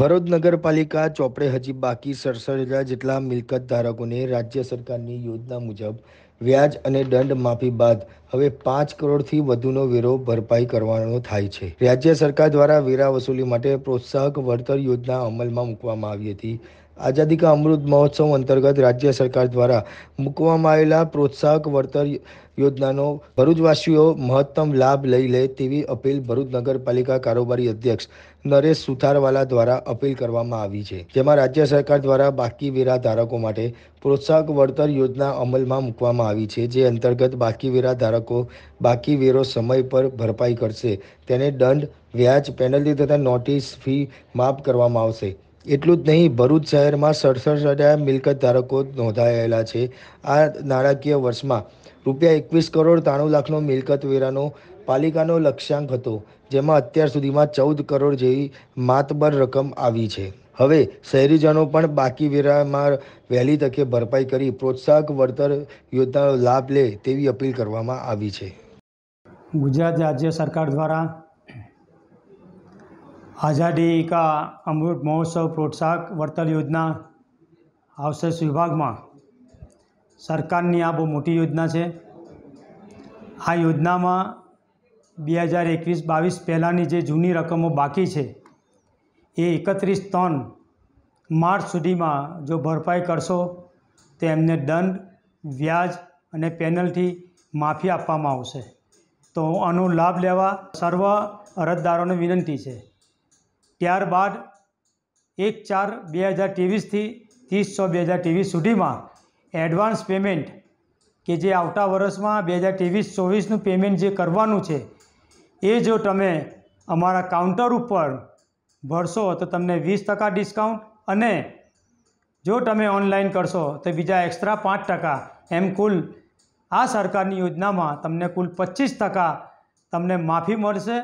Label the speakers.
Speaker 1: ભરૂચ નગરપાલિકા ચોપડે હજી બાકી સડસઠ જેટલા મિલકત ધારકોને રાજ્ય સરકારની યોજના મુજબ વ્યાજ અને દંડ માફી બાદ હવે પાંચ કરોડથી વધુનો વેરો ભરપાઈ કરવાનો થાય છે રાજ્ય સરકાર દ્વારા વેરા વસૂલી માટે પ્રોત્સાહક વળતર યોજના અમલમાં મૂકવામાં આવી હતી આઝાદી કા અમૃત મહોત્સવ અંતર્ગત રાજ્ય સરકાર દ્વારા મૂકવામાં આવેલા પ્રોત્સાહક વળતર યોજનાનો ભરૂચવાસીઓ મહત્તમ લાભ લઈ લે તેવી અપીલ ભરૂચ નગરપાલિકા કારોબારી અધ્યક્ષ નરેશ સુથારવાલા દ્વારા અપીલ કરવામાં આવી છે જેમાં રાજ્ય સરકાર દ્વારા બાકી વેરા ધારકો માટે પ્રોત્સાહક વળતર યોજના અમલમાં મૂકવામાં આવી છે જે અંતર્ગત બાકી વેરા ધારકો બાકી વેરો સમય પર ભરપાઈ કરશે તેને દંડ વ્યાજ પેનલ્ટી તથા નોટિસ ફી માફ કરવામાં આવશે એટલું જ નહીં ભરૂચ શહેરમાં સડસઠ હજાર મિલકત ધારકો નોંધાયેલા છે આ નાણાકીય વર્ષમાં રૂપિયા એકવીસ કરોડ ત્રાણું લાખનો મિલકત વેરાનો પાલિકાનો લક્ષ્યાંક હતો જેમાં અત્યાર સુધીમાં ચૌદ કરોડ જેવી માતબર રકમ આવી છે હવે શહેરીજનો પણ બાકી વેરામાં વહેલી તકે ભરપાઈ કરી પ્રોત્સાહક વળતર યોજનાનો લાભ લે તેવી અપીલ કરવામાં આવી છે
Speaker 2: ગુજરાત રાજ્ય સરકાર દ્વારા આઝાદી કા અમૃત મહોત્સવ પ્રોત્સાહક વળતર યોજના અવશેષ વિભાગમાં સરકારની આ બહુ મોટી યોજના છે આ યોજનામાં બે હજાર એકવીસ બાવીસ પહેલાંની જે જૂની રકમો બાકી છે એ એકત્રીસ ત્રણ માર્ચ સુધીમાં જો ભરપાઈ કરશો તો એમને દંડ વ્યાજ અને પેનલ્ટી માફી આપવામાં આવશે તો આનો લાભ લેવા સર્વ અરજદારોને વિનંતી છે ત્યારબાદ એક ચાર બે હજાર ત્રેવીસથી ત્રીસ છ બે હજાર ત્રેવીસ સુધીમાં એડવાન્સ પેમેન્ટ કે જે આવતા વર્ષમાં બે હજાર ત્રેવીસ ચોવીસનું પેમેન્ટ જે કરવાનું છે એ જો તમે અમારા કાઉન્ટર ઉપર ભરશો તો તમને વીસ ટકા ડિસ્કાઉન્ટ અને જો તમે ઓનલાઈન કરશો તો બીજા એક્સ્ટ્રા પાંચ ટકા એમ કુલ આ સરકારની યોજનામાં તમને કુલ પચીસ ટકા તમને માફી મળશે